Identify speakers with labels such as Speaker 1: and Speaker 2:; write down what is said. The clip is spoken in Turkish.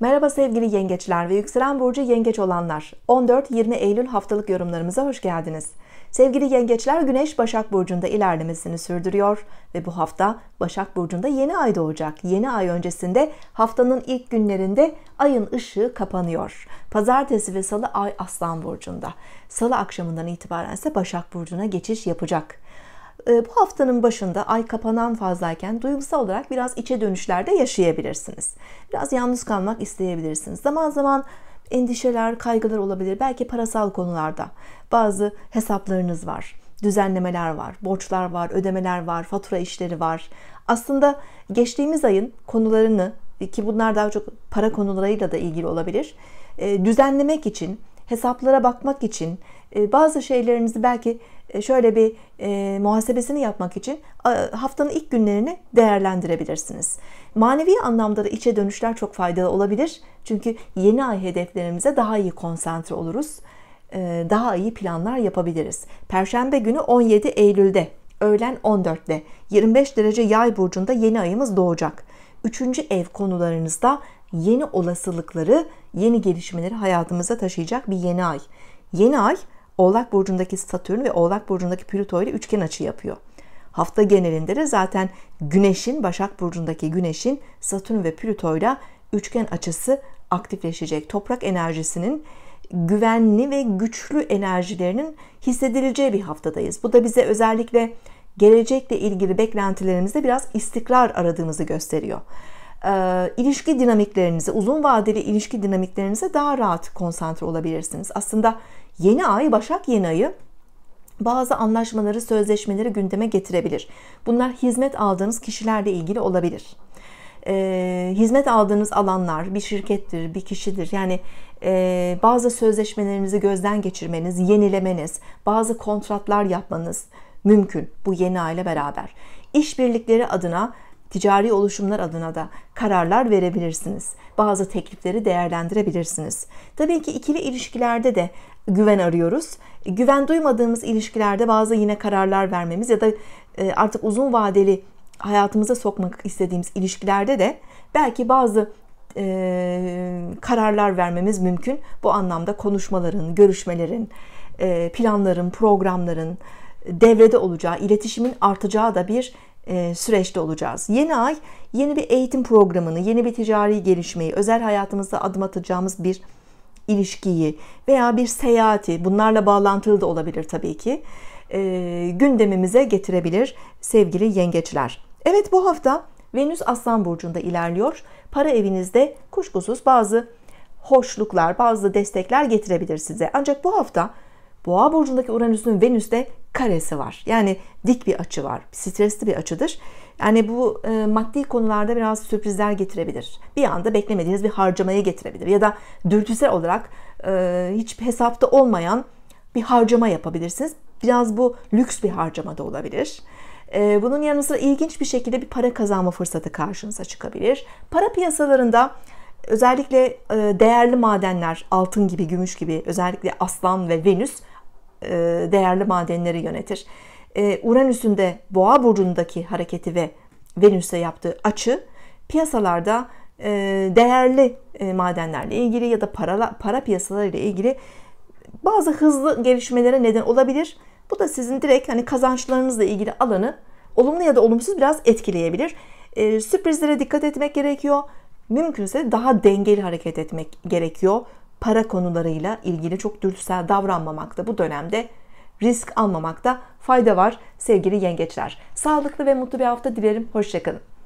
Speaker 1: Merhaba sevgili yengeçler ve yükselen burcu yengeç olanlar. 14-20 Eylül haftalık yorumlarımıza hoş geldiniz. Sevgili yengeçler Güneş Başak Burcu'nda ilerlemesini sürdürüyor ve bu hafta Başak Burcu'nda yeni ay doğacak. Yeni ay öncesinde haftanın ilk günlerinde ayın ışığı kapanıyor. Pazartesi ve salı ay Aslan Burcu'nda. Salı akşamından itibaren ise Başak Burcu'na geçiş yapacak. E, bu haftanın başında ay kapanan fazlayken duygusal olarak biraz içe dönüşlerde yaşayabilirsiniz. Biraz yalnız kalmak isteyebilirsiniz. Zaman zaman endişeler, kaygılar olabilir. Belki parasal konularda bazı hesaplarınız var düzenlemeler var, borçlar var, ödemeler var, fatura işleri var. Aslında geçtiğimiz ayın konularını ki bunlar daha çok para konularıyla da ilgili olabilir. E, düzenlemek için, hesaplara bakmak için, ee, bazı şeylerinizi belki e, şöyle bir e, muhasebesini yapmak için haftanın ilk günlerini değerlendirebilirsiniz. Manevi anlamda da içe dönüşler çok faydalı olabilir. Çünkü yeni ay hedeflerimize daha iyi konsantre oluruz. E, daha iyi planlar yapabiliriz. Perşembe günü 17 Eylül'de öğlen 14'te 25 derece yay burcunda yeni ayımız doğacak. Üçüncü ev konularınızda yeni olasılıkları, yeni gelişmeleri hayatımıza taşıyacak bir yeni ay. Yeni ay Oğlak burcundaki Satürn ve Oğlak burcundaki Plüto ile üçgen açı yapıyor. Hafta genelinde de zaten Güneş'in Başak burcundaki Güneş'in Satürn ve Plüto ile üçgen açısı aktifleşecek. Toprak enerjisinin güvenli ve güçlü enerjilerinin hissedileceği bir haftadayız. Bu da bize özellikle gelecekle ilgili beklentilerimizde biraz istikrar aradığımızı gösteriyor. Ee, ilişki ilişki dinamiklerinize, uzun vadeli ilişki dinamiklerinize daha rahat konsantre olabilirsiniz. Aslında Yeni ay Başak yeni ayı bazı anlaşmaları, sözleşmeleri gündeme getirebilir. Bunlar hizmet aldığınız kişilerle ilgili olabilir. Ee, hizmet aldığınız alanlar bir şirkettir, bir kişidir. Yani e, bazı sözleşmelerinizi gözden geçirmeniz, yenilemeniz, bazı kontratlar yapmanız mümkün bu yeni aile beraber. İşbirlikleri adına ticari oluşumlar adına da kararlar verebilirsiniz. Bazı teklifleri değerlendirebilirsiniz. Tabii ki ikili ilişkilerde de güven arıyoruz. Güven duymadığımız ilişkilerde bazı yine kararlar vermemiz ya da e, artık uzun vadeli hayatımıza sokmak istediğimiz ilişkilerde de belki bazı e, kararlar vermemiz mümkün. Bu anlamda konuşmaların, görüşmelerin, e, planların, programların devrede olacağı, iletişimin artacağı da bir e, süreçte olacağız. Yeni ay yeni bir eğitim programını, yeni bir ticari gelişmeyi, özel hayatımızda adım atacağımız bir ilişkiyi veya bir seyahati bunlarla bağlantılı da olabilir tabii ki e, gündemimize getirebilir sevgili yengeçler. Evet bu hafta Venüs Aslan Burcu'nda ilerliyor. Para evinizde kuşkusuz bazı hoşluklar, bazı destekler getirebilir size. Ancak bu hafta Boğa burcundaki Uranüs'ün Venüs'te karesi var. Yani dik bir açı var. Stresli bir açıdır. Yani bu e, maddi konularda biraz sürprizler getirebilir. Bir anda beklemediğiniz bir harcamaya getirebilir. Ya da dürtüsel olarak e, hiç hesapta olmayan bir harcama yapabilirsiniz. Biraz bu lüks bir harcama da olabilir. E, bunun yanı sıra ilginç bir şekilde bir para kazanma fırsatı karşınıza çıkabilir. Para piyasalarında özellikle e, değerli madenler altın gibi, gümüş gibi özellikle aslan ve venüs e, değerli madenleri yönetir. E, Uranüs'ün de Boğa burcundaki hareketi ve Venüs'e yaptığı açı piyasalarda e, değerli e, madenlerle ilgili ya da para para piyasalarıyla ilgili bazı hızlı gelişmelere neden olabilir. Bu da sizin direkt hani kazançlarınızla ilgili alanı olumlu ya da olumsuz biraz etkileyebilir. sürprizlere dikkat etmek gerekiyor. Mümkünse daha dengeli hareket etmek gerekiyor para konularıyla ilgili çok dürtüsel davranmamakta bu dönemde risk almamakta fayda var sevgili yengeçler. Sağlıklı ve mutlu bir hafta dilerim. Hoşçakalın.